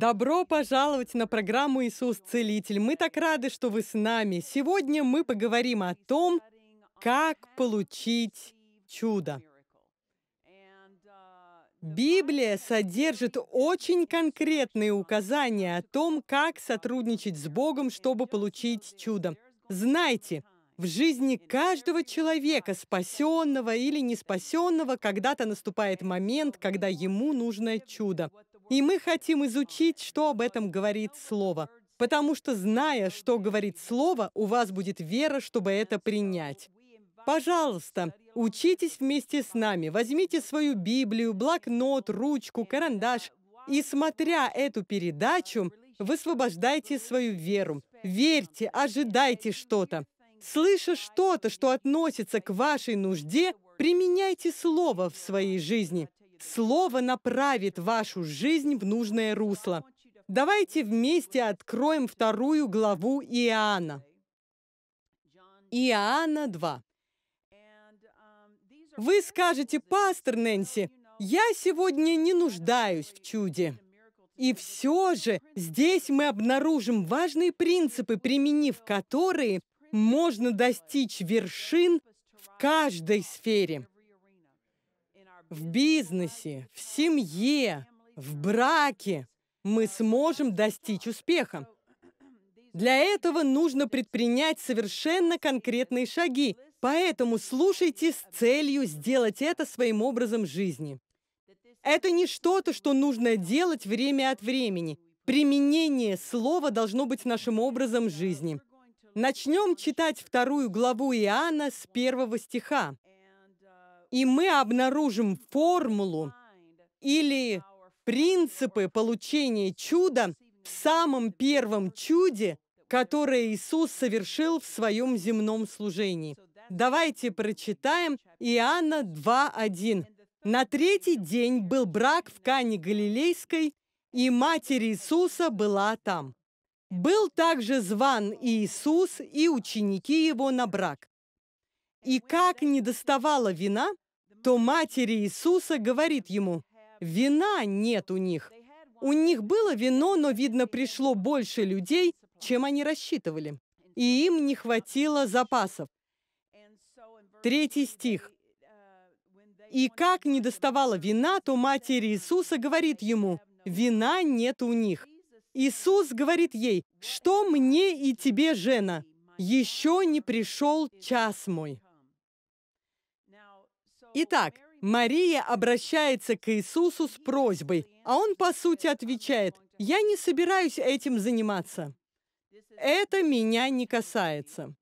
Добро пожаловать на программу «Иисус Целитель». Мы так рады, что вы с нами. Сегодня мы поговорим о том, как получить чудо. Библия содержит очень конкретные указания о том, как сотрудничать с Богом, чтобы получить чудо. Знайте, в жизни каждого человека, спасенного или неспасенного, когда-то наступает момент, когда ему нужно чудо. И мы хотим изучить, что об этом говорит Слово. Потому что, зная, что говорит Слово, у вас будет вера, чтобы это принять. Пожалуйста, учитесь вместе с нами. Возьмите свою Библию, блокнот, ручку, карандаш. И смотря эту передачу, высвобождайте свою веру. Верьте, ожидайте что-то. Слыша что-то, что относится к вашей нужде, применяйте Слово в своей жизни. Слово направит вашу жизнь в нужное русло. Давайте вместе откроем вторую главу Иоанна. Иоанна 2. Вы скажете, пастор Нэнси, я сегодня не нуждаюсь в чуде. И все же здесь мы обнаружим важные принципы, применив которые можно достичь вершин в каждой сфере в бизнесе, в семье, в браке мы сможем достичь успеха. Для этого нужно предпринять совершенно конкретные шаги, поэтому слушайте с целью сделать это своим образом жизни. Это не что-то, что нужно делать время от времени. Применение слова должно быть нашим образом жизни. Начнем читать вторую главу Иоанна с первого стиха и мы обнаружим формулу или принципы получения чуда в самом первом чуде, которое Иисус совершил в своем земном служении. Давайте прочитаем Иоанна 2.1. «На третий день был брак в Кане Галилейской, и Матерь Иисуса была там. Был также зван Иисус и ученики его на брак. И как не доставало вина, то матери Иисуса говорит ему, «Вина нет у них». У них было вино, но, видно, пришло больше людей, чем они рассчитывали, и им не хватило запасов. Третий стих. «И как не доставало вина, то матери Иисуса говорит ему, «Вина нет у них». Иисус говорит ей, «Что мне и тебе, Жена? Еще не пришел час мой». Итак, Мария обращается к Иисусу с просьбой, а он, по сути, отвечает, «Я не собираюсь этим заниматься. Это меня не касается».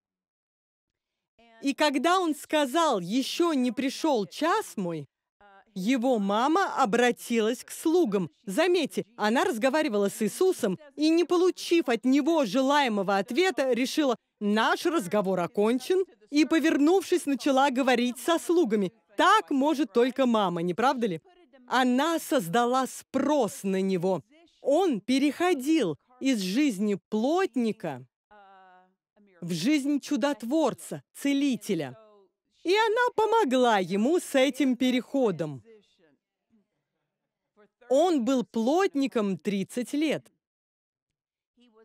И когда он сказал «Еще не пришел час мой», его мама обратилась к слугам. Заметьте, она разговаривала с Иисусом и, не получив от него желаемого ответа, решила «Наш разговор окончен», и, повернувшись, начала говорить со слугами. Так может только мама, не правда ли? Она создала спрос на него. Он переходил из жизни плотника в жизнь чудотворца, целителя. И она помогла ему с этим переходом. Он был плотником 30 лет.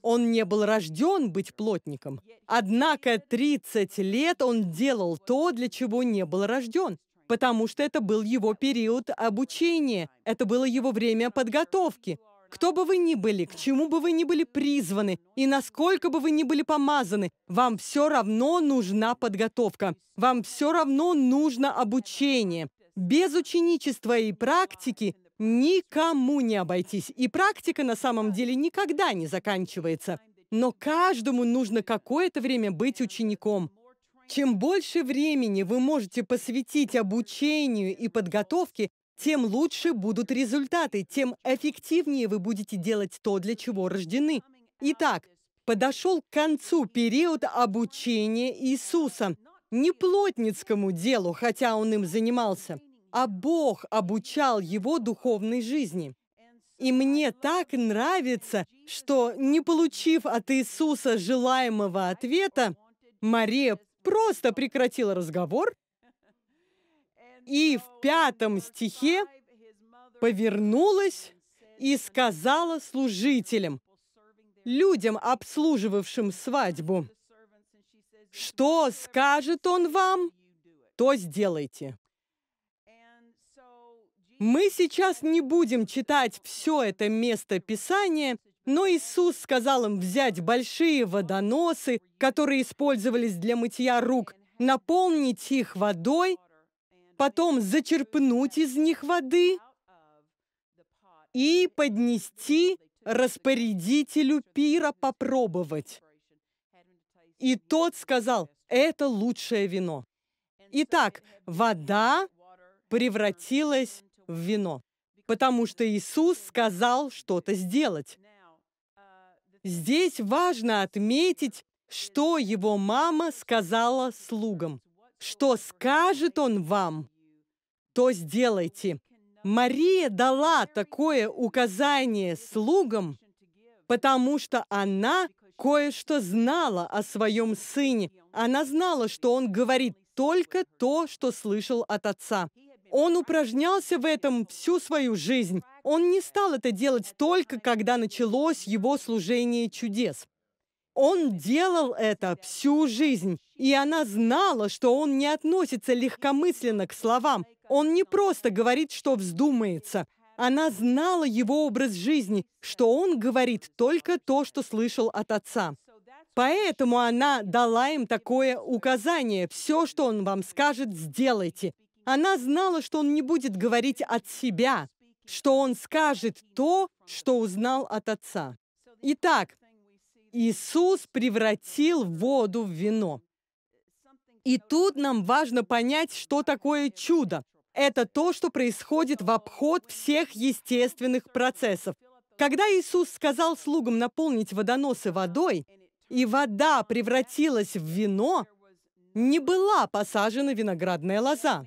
Он не был рожден быть плотником. Однако 30 лет он делал то, для чего не был рожден потому что это был его период обучения, это было его время подготовки. Кто бы вы ни были, к чему бы вы ни были призваны, и насколько бы вы ни были помазаны, вам все равно нужна подготовка, вам все равно нужно обучение. Без ученичества и практики никому не обойтись. И практика на самом деле никогда не заканчивается. Но каждому нужно какое-то время быть учеником. Чем больше времени вы можете посвятить обучению и подготовке, тем лучше будут результаты, тем эффективнее вы будете делать то, для чего рождены. Итак, подошел к концу период обучения Иисуса. Не плотницкому делу, хотя он им занимался, а Бог обучал его духовной жизни. И мне так нравится, что, не получив от Иисуса желаемого ответа, Мария просто прекратил разговор и в пятом стихе повернулась и сказала служителям, людям, обслуживавшим свадьбу, «Что скажет он вам, то сделайте». Мы сейчас не будем читать все это место Писания – но Иисус сказал им взять большие водоносы, которые использовались для мытья рук, наполнить их водой, потом зачерпнуть из них воды и поднести распорядителю пира попробовать. И тот сказал, это лучшее вино. Итак, вода превратилась в вино, потому что Иисус сказал что-то сделать. Здесь важно отметить, что его мама сказала слугам. Что скажет он вам, то сделайте. Мария дала такое указание слугам, потому что она кое-что знала о своем сыне. Она знала, что он говорит только то, что слышал от отца. Он упражнялся в этом всю свою жизнь. Он не стал это делать только, когда началось его служение чудес. Он делал это всю жизнь, и она знала, что он не относится легкомысленно к словам. Он не просто говорит, что вздумается. Она знала его образ жизни, что он говорит только то, что слышал от отца. Поэтому она дала им такое указание. Все, что он вам скажет, сделайте. Она знала, что он не будет говорить от себя, что он скажет то, что узнал от отца. Итак, Иисус превратил воду в вино. И тут нам важно понять, что такое чудо. Это то, что происходит в обход всех естественных процессов. Когда Иисус сказал слугам наполнить водоносы водой, и вода превратилась в вино, не была посажена виноградная лоза.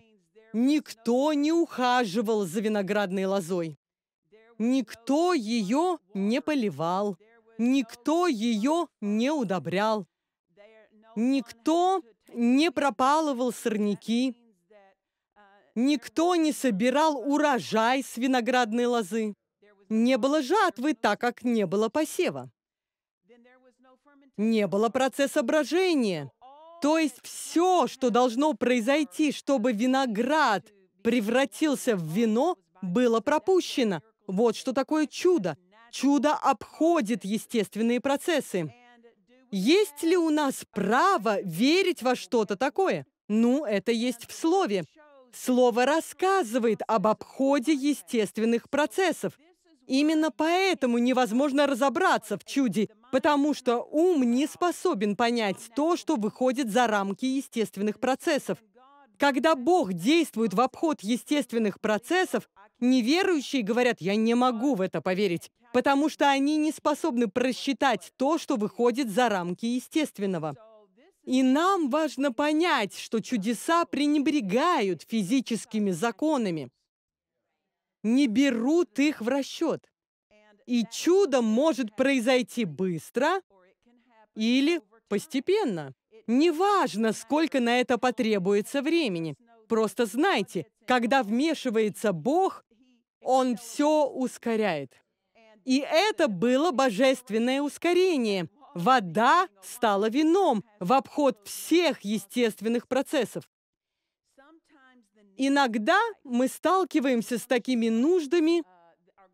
Никто не ухаживал за виноградной лозой. Никто ее не поливал. Никто ее не удобрял. Никто не пропалывал сорняки. Никто не собирал урожай с виноградной лозы. Не было жатвы, так как не было посева. Не было процесса брожения. То есть все, что должно произойти, чтобы виноград превратился в вино, было пропущено. Вот что такое чудо. Чудо обходит естественные процессы. Есть ли у нас право верить во что-то такое? Ну, это есть в слове. Слово рассказывает об обходе естественных процессов. Именно поэтому невозможно разобраться в чуде, потому что ум не способен понять то, что выходит за рамки естественных процессов. Когда Бог действует в обход естественных процессов, неверующие говорят, я не могу в это поверить, потому что они не способны просчитать то, что выходит за рамки естественного. И нам важно понять, что чудеса пренебрегают физическими законами не берут их в расчет. И чудо может произойти быстро или постепенно. Неважно, сколько на это потребуется времени. Просто знайте, когда вмешивается Бог, Он все ускоряет. И это было божественное ускорение. Вода стала вином в обход всех естественных процессов. Иногда мы сталкиваемся с такими нуждами,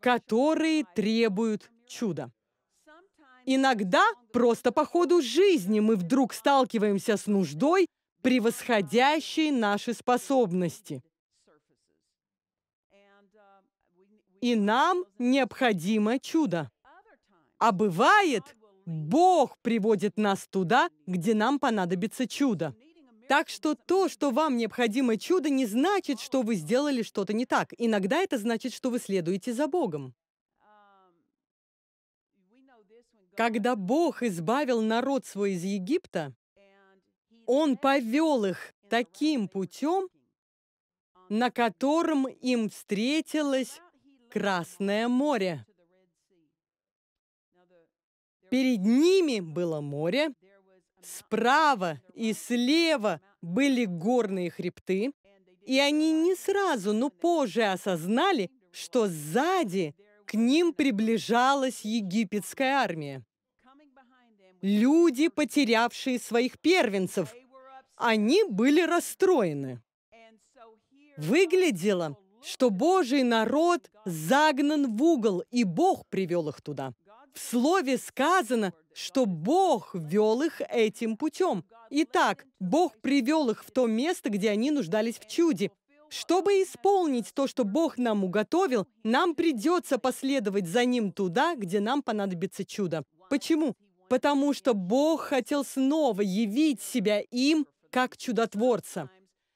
которые требуют чуда. Иногда просто по ходу жизни мы вдруг сталкиваемся с нуждой, превосходящей наши способности. И нам необходимо чудо. А бывает, Бог приводит нас туда, где нам понадобится чудо. Так что то, что вам необходимо чудо, не значит, что вы сделали что-то не так. Иногда это значит, что вы следуете за Богом. Когда Бог избавил народ свой из Египта, Он повел их таким путем, на котором им встретилось Красное море. Перед ними было море, Справа и слева были горные хребты, и они не сразу, но позже осознали, что сзади к ним приближалась египетская армия. Люди, потерявшие своих первенцев, они были расстроены. Выглядело, что Божий народ загнан в угол, и Бог привел их туда. В слове сказано, что Бог вел их этим путем. Итак, Бог привел их в то место, где они нуждались в чуде. Чтобы исполнить то, что Бог нам уготовил, нам придется последовать за Ним туда, где нам понадобится чудо. Почему? Потому что Бог хотел снова явить себя им как чудотворца.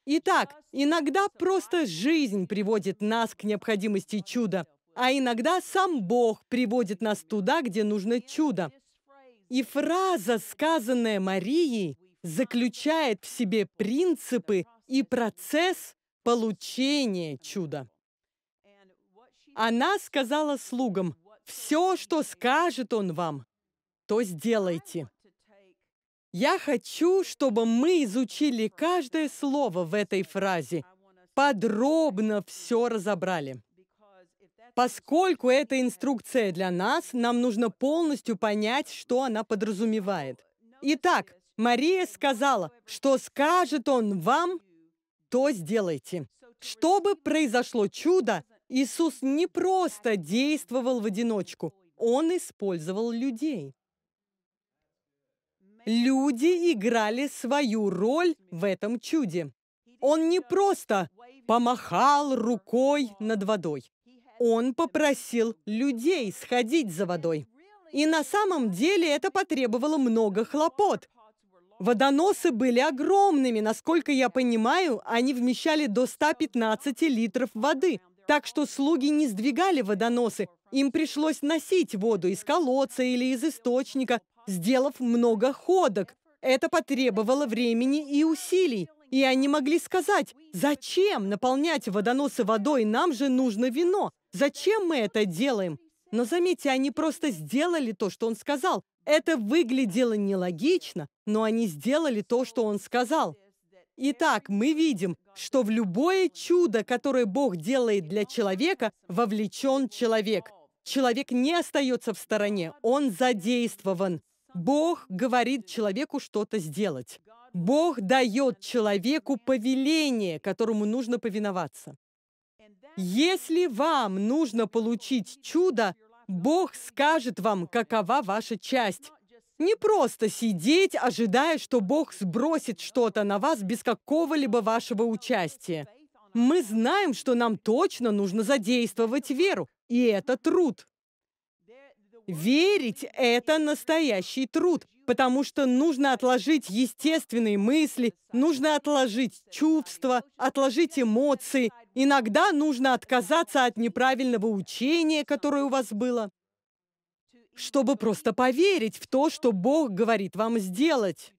Итак, иногда просто жизнь приводит нас к необходимости чуда, а иногда сам Бог приводит нас туда, где нужно чудо. И фраза, сказанная Марией, заключает в себе принципы и процесс получения чуда. Она сказала слугам, «Все, что скажет он вам, то сделайте». Я хочу, чтобы мы изучили каждое слово в этой фразе, подробно все разобрали. Поскольку это инструкция для нас, нам нужно полностью понять, что она подразумевает. Итак, Мария сказала, что скажет он вам, то сделайте. Чтобы произошло чудо, Иисус не просто действовал в одиночку, Он использовал людей. Люди играли свою роль в этом чуде. Он не просто помахал рукой над водой. Он попросил людей сходить за водой. И на самом деле это потребовало много хлопот. Водоносы были огромными. Насколько я понимаю, они вмещали до 115 литров воды. Так что слуги не сдвигали водоносы. Им пришлось носить воду из колодца или из источника, сделав много ходок. Это потребовало времени и усилий. И они могли сказать, зачем наполнять водоносы водой, нам же нужно вино. Зачем мы это делаем? Но заметьте, они просто сделали то, что он сказал. Это выглядело нелогично, но они сделали то, что он сказал. Итак, мы видим, что в любое чудо, которое Бог делает для человека, вовлечен человек. Человек не остается в стороне, он задействован. Бог говорит человеку что-то сделать. Бог дает человеку повеление, которому нужно повиноваться. Если вам нужно получить чудо, Бог скажет вам, какова ваша часть. Не просто сидеть, ожидая, что Бог сбросит что-то на вас без какого-либо вашего участия. Мы знаем, что нам точно нужно задействовать веру, и это труд. Верить – это настоящий труд, потому что нужно отложить естественные мысли, нужно отложить чувства, отложить эмоции, Иногда нужно отказаться от неправильного учения, которое у вас было, чтобы просто поверить в то, что Бог говорит вам сделать.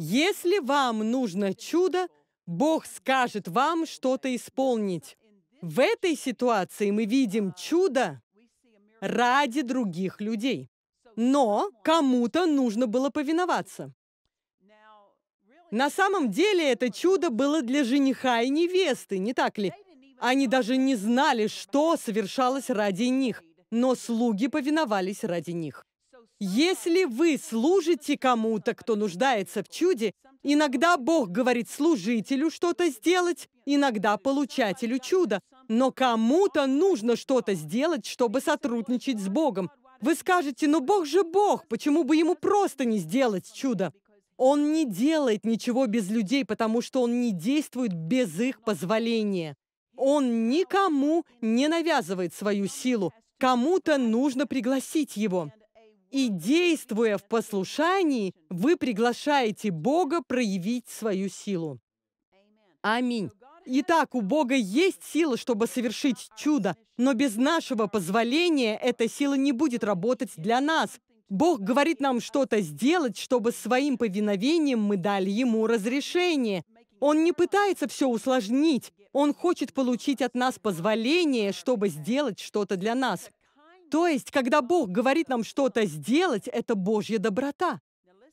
Если вам нужно чудо, Бог скажет вам что-то исполнить. В этой ситуации мы видим чудо ради других людей. Но кому-то нужно было повиноваться. На самом деле это чудо было для жениха и невесты, не так ли? Они даже не знали, что совершалось ради них, но слуги повиновались ради них. Если вы служите кому-то, кто нуждается в чуде, иногда Бог говорит служителю что-то сделать, иногда получателю чуда. Но кому-то нужно что-то сделать, чтобы сотрудничать с Богом. Вы скажете, "Но «Ну, Бог же Бог, почему бы ему просто не сделать чудо? Он не делает ничего без людей, потому что он не действует без их позволения. Он никому не навязывает свою силу. Кому-то нужно пригласить его. И действуя в послушании, вы приглашаете Бога проявить свою силу. Аминь. Итак, у Бога есть сила, чтобы совершить чудо, но без нашего позволения эта сила не будет работать для нас, Бог говорит нам что-то сделать, чтобы своим повиновением мы дали Ему разрешение. Он не пытается все усложнить. Он хочет получить от нас позволение, чтобы сделать что-то для нас. То есть, когда Бог говорит нам что-то сделать, это Божья доброта.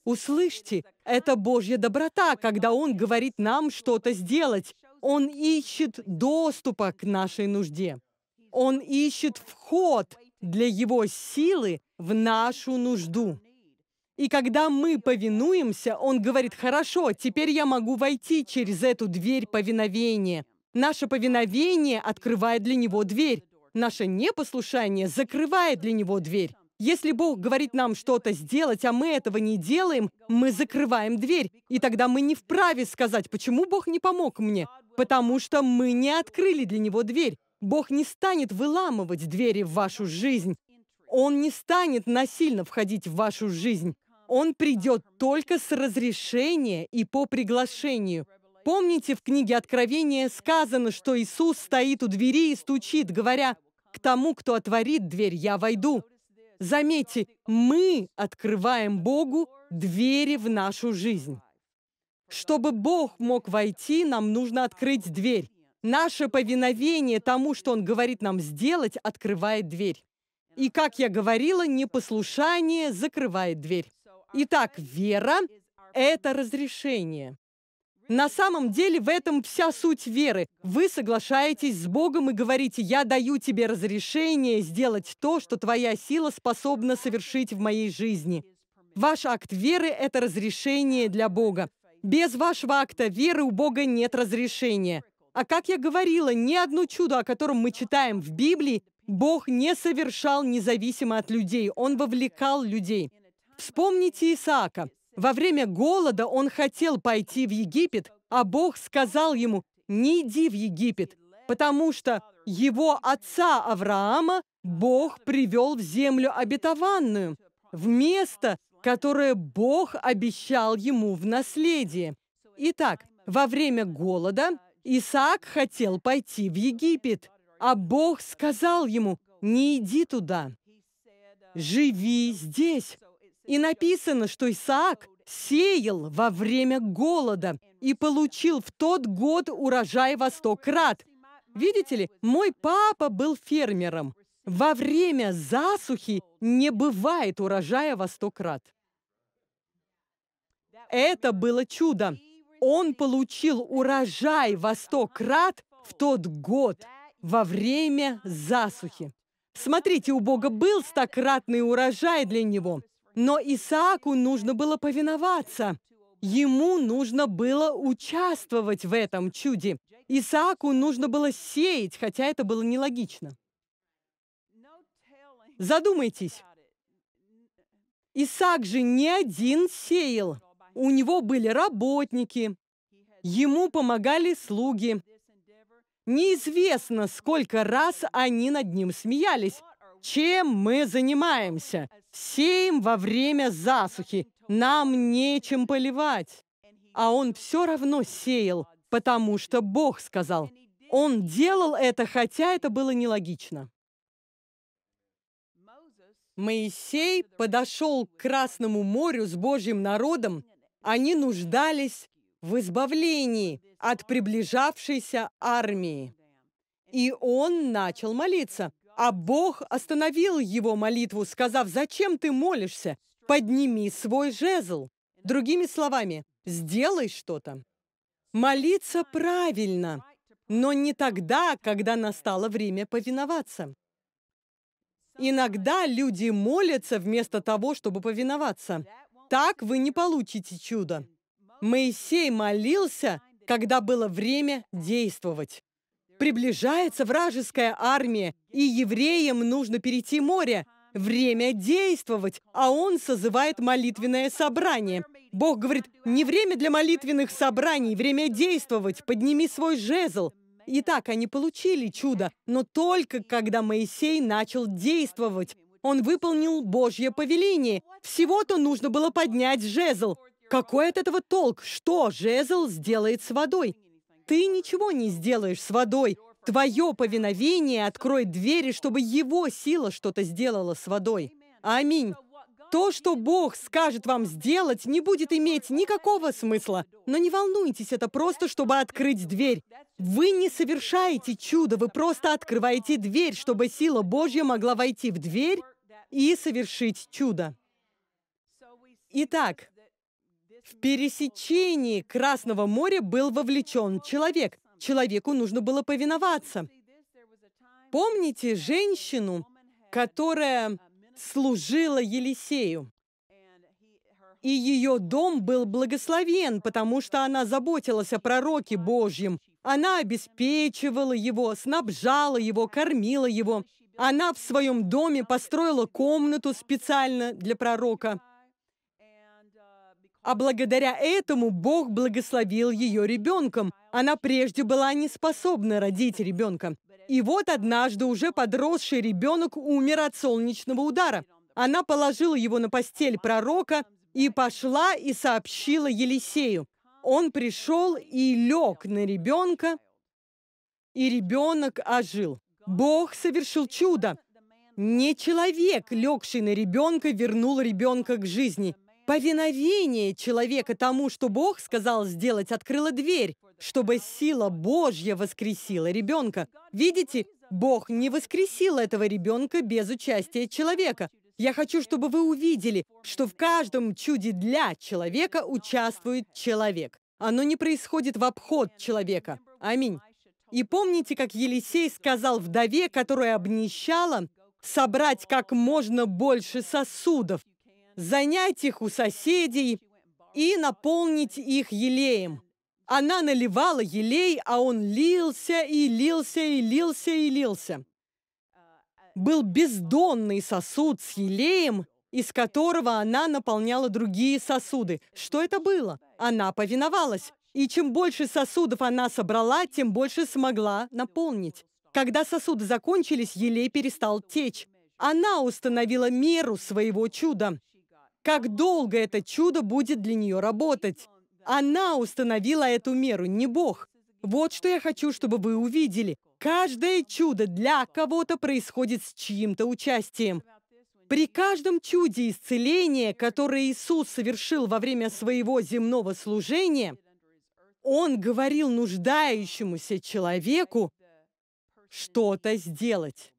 Услышьте, это Божья доброта, когда Он говорит нам что-то сделать. Он ищет доступа к нашей нужде. Он ищет вход для Его силы в нашу нужду. И когда мы повинуемся, он говорит, хорошо, теперь я могу войти через эту дверь повиновения. Наше повиновение открывает для него дверь. Наше непослушание закрывает для него дверь. Если Бог говорит нам что-то сделать, а мы этого не делаем, мы закрываем дверь. И тогда мы не вправе сказать, почему Бог не помог мне. Потому что мы не открыли для него дверь. Бог не станет выламывать двери в вашу жизнь. Он не станет насильно входить в вашу жизнь. Он придет только с разрешения и по приглашению. Помните, в книге Откровения сказано, что Иисус стоит у двери и стучит, говоря, «К тому, кто отворит дверь, я войду». Заметьте, мы открываем Богу двери в нашу жизнь. Чтобы Бог мог войти, нам нужно открыть дверь. Наше повиновение тому, что Он говорит нам сделать, открывает дверь. И, как я говорила, непослушание закрывает дверь. Итак, вера – это разрешение. На самом деле в этом вся суть веры. Вы соглашаетесь с Богом и говорите, «Я даю тебе разрешение сделать то, что твоя сила способна совершить в моей жизни». Ваш акт веры – это разрешение для Бога. Без вашего акта веры у Бога нет разрешения. А как я говорила, ни одно чудо, о котором мы читаем в Библии, Бог не совершал независимо от людей, Он вовлекал людей. Вспомните Исаака. Во время голода он хотел пойти в Египет, а Бог сказал ему, не иди в Египет, потому что его отца Авраама Бог привел в землю обетованную, в место, которое Бог обещал ему в наследие. Итак, во время голода Исаак хотел пойти в Египет. А Бог сказал ему, не иди туда, живи здесь. И написано, что Исаак сеял во время голода и получил в тот год урожай во сто крат. Видите ли, мой папа был фермером. Во время засухи не бывает урожая во сто крат. Это было чудо. Он получил урожай во сто крат в тот год – во время засухи. Смотрите, у Бога был стократный урожай для него, но Исааку нужно было повиноваться. Ему нужно было участвовать в этом чуде. Исааку нужно было сеять, хотя это было нелогично. Задумайтесь. Исаак же не один сеял. У него были работники, ему помогали слуги, Неизвестно, сколько раз они над ним смеялись. Чем мы занимаемся? Сеем во время засухи. Нам нечем поливать. А он все равно сеял, потому что Бог сказал. Он делал это, хотя это было нелогично. Моисей подошел к Красному морю с Божьим народом. Они нуждались в избавлении от приближавшейся армии. И он начал молиться. А Бог остановил его молитву, сказав, «Зачем ты молишься? Подними свой жезл». Другими словами, сделай что-то. Молиться правильно, но не тогда, когда настало время повиноваться. Иногда люди молятся вместо того, чтобы повиноваться. Так вы не получите чудо. Моисей молился, когда было время действовать. Приближается вражеская армия, и евреям нужно перейти море. Время действовать, а он созывает молитвенное собрание. Бог говорит, не время для молитвенных собраний, время действовать, подними свой жезл. И так они получили чудо, но только когда Моисей начал действовать. Он выполнил Божье повеление. Всего-то нужно было поднять жезл. Какой от этого толк? Что жезл сделает с водой? Ты ничего не сделаешь с водой. Твое повиновение откроет двери, чтобы его сила что-то сделала с водой. Аминь. То, что Бог скажет вам сделать, не будет иметь никакого смысла. Но не волнуйтесь, это просто, чтобы открыть дверь. Вы не совершаете чудо, вы просто открываете дверь, чтобы сила Божья могла войти в дверь и совершить чудо. Итак, в пересечении Красного моря был вовлечен человек. Человеку нужно было повиноваться. Помните женщину, которая служила Елисею? И ее дом был благословен, потому что она заботилась о пророке Божьем. Она обеспечивала его, снабжала его, кормила его. Она в своем доме построила комнату специально для пророка. А благодаря этому Бог благословил ее ребенком. Она прежде была не способна родить ребенка. И вот однажды уже подросший ребенок умер от солнечного удара. Она положила его на постель пророка и пошла и сообщила Елисею. Он пришел и лег на ребенка, и ребенок ожил. Бог совершил чудо. Не человек, легший на ребенка, вернул ребенка к жизни – Повиновение человека тому, что Бог сказал сделать, открыло дверь, чтобы сила Божья воскресила ребенка. Видите, Бог не воскресил этого ребенка без участия человека. Я хочу, чтобы вы увидели, что в каждом чуде для человека участвует человек. Оно не происходит в обход человека. Аминь. И помните, как Елисей сказал вдове, которая обнищала, собрать как можно больше сосудов, занять их у соседей и наполнить их елеем. Она наливала елей, а он лился и лился и лился и лился. Был бездонный сосуд с елеем, из которого она наполняла другие сосуды. Что это было? Она повиновалась. И чем больше сосудов она собрала, тем больше смогла наполнить. Когда сосуды закончились, елей перестал течь. Она установила меру своего чуда как долго это чудо будет для нее работать. Она установила эту меру, не Бог. Вот что я хочу, чтобы вы увидели. Каждое чудо для кого-то происходит с чьим-то участием. При каждом чуде исцеления, которое Иисус совершил во время своего земного служения, Он говорил нуждающемуся человеку что-то сделать.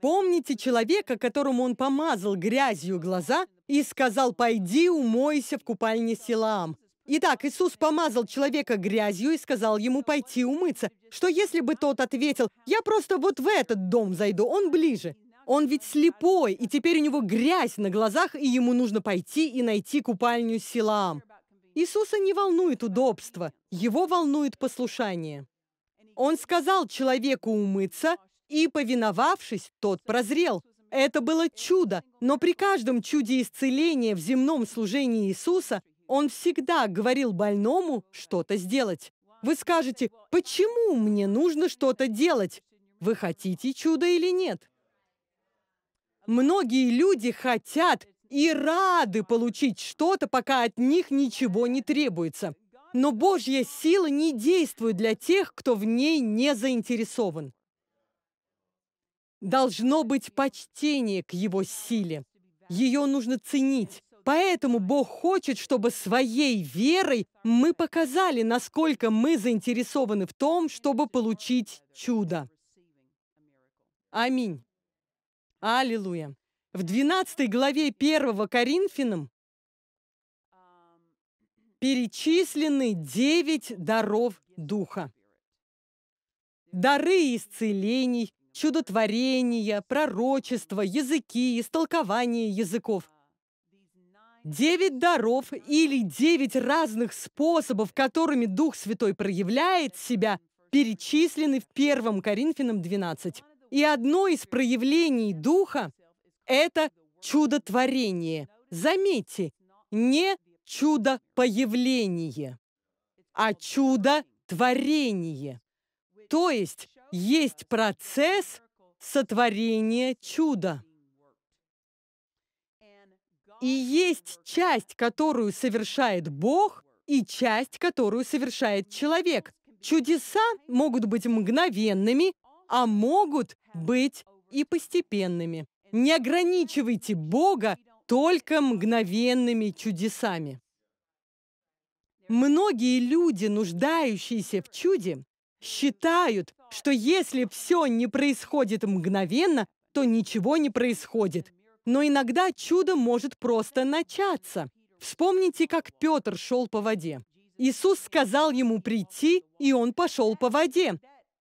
Помните человека, которому он помазал грязью глаза и сказал «Пойди умойся в купальне Силаам». Итак, Иисус помазал человека грязью и сказал ему пойти умыться. Что если бы тот ответил «Я просто вот в этот дом зайду, он ближе». Он ведь слепой, и теперь у него грязь на глазах, и ему нужно пойти и найти купальню Силаам. Иисуса не волнует удобство, его волнует послушание. Он сказал человеку умыться, и, повиновавшись, тот прозрел. Это было чудо, но при каждом чуде исцеления в земном служении Иисуса он всегда говорил больному что-то сделать. Вы скажете, почему мне нужно что-то делать? Вы хотите чуда или нет? Многие люди хотят и рады получить что-то, пока от них ничего не требуется. Но Божья сила не действует для тех, кто в ней не заинтересован должно быть почтение к его силе. Ее нужно ценить. Поэтому Бог хочет, чтобы своей верой мы показали, насколько мы заинтересованы в том, чтобы получить чудо. Аминь. Аллилуйя. В 12 главе 1 Коринфянам перечислены 9 даров Духа. Дары исцелений, чудотворения, пророчества, языки, истолкование языков. Девять даров или девять разных способов, которыми Дух Святой проявляет себя, перечислены в 1 Коринфянам 12. И одно из проявлений Духа – это чудотворение. Заметьте, не чудо-появление, а чудо-творение. То есть есть процесс сотворения чуда. И есть часть, которую совершает Бог, и часть, которую совершает человек. Чудеса могут быть мгновенными, а могут быть и постепенными. Не ограничивайте Бога только мгновенными чудесами. Многие люди, нуждающиеся в чуде, считают, что если все не происходит мгновенно, то ничего не происходит. Но иногда чудо может просто начаться. Вспомните, как Петр шел по воде. Иисус сказал ему прийти, и он пошел по воде.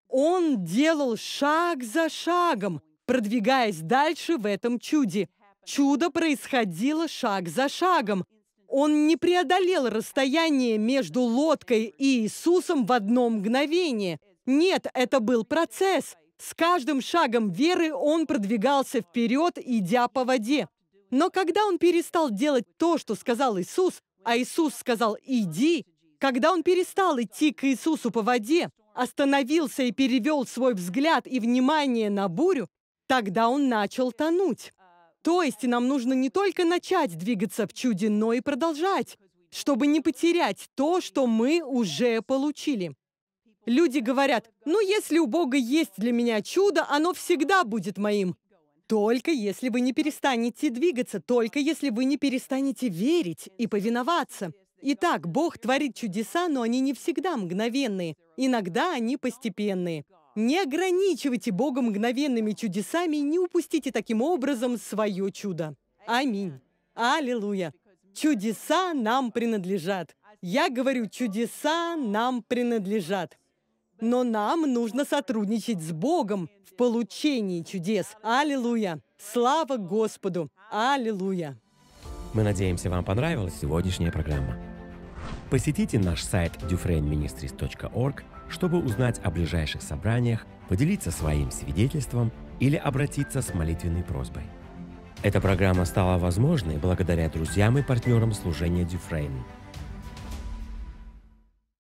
Он делал шаг за шагом, продвигаясь дальше в этом чуде. Чудо происходило шаг за шагом. Он не преодолел расстояние между лодкой и Иисусом в одно мгновение – нет, это был процесс. С каждым шагом веры он продвигался вперед, идя по воде. Но когда он перестал делать то, что сказал Иисус, а Иисус сказал «иди», когда он перестал идти к Иисусу по воде, остановился и перевел свой взгляд и внимание на бурю, тогда он начал тонуть. То есть нам нужно не только начать двигаться в чуде, но и продолжать, чтобы не потерять то, что мы уже получили. Люди говорят, ну если у Бога есть для меня чудо, оно всегда будет моим. Только если вы не перестанете двигаться, только если вы не перестанете верить и повиноваться. Итак, Бог творит чудеса, но они не всегда мгновенные. Иногда они постепенные. Не ограничивайте Бога мгновенными чудесами и не упустите таким образом свое чудо. Аминь. Аллилуйя. Чудеса нам принадлежат. Я говорю, чудеса нам принадлежат. Но нам нужно сотрудничать с Богом в получении чудес. Аллилуйя! Слава Господу! Аллилуйя! Мы надеемся, вам понравилась сегодняшняя программа. Посетите наш сайт dufrainministries.org, чтобы узнать о ближайших собраниях, поделиться своим свидетельством или обратиться с молитвенной просьбой. Эта программа стала возможной благодаря друзьям и партнерам служения Дюфрейн –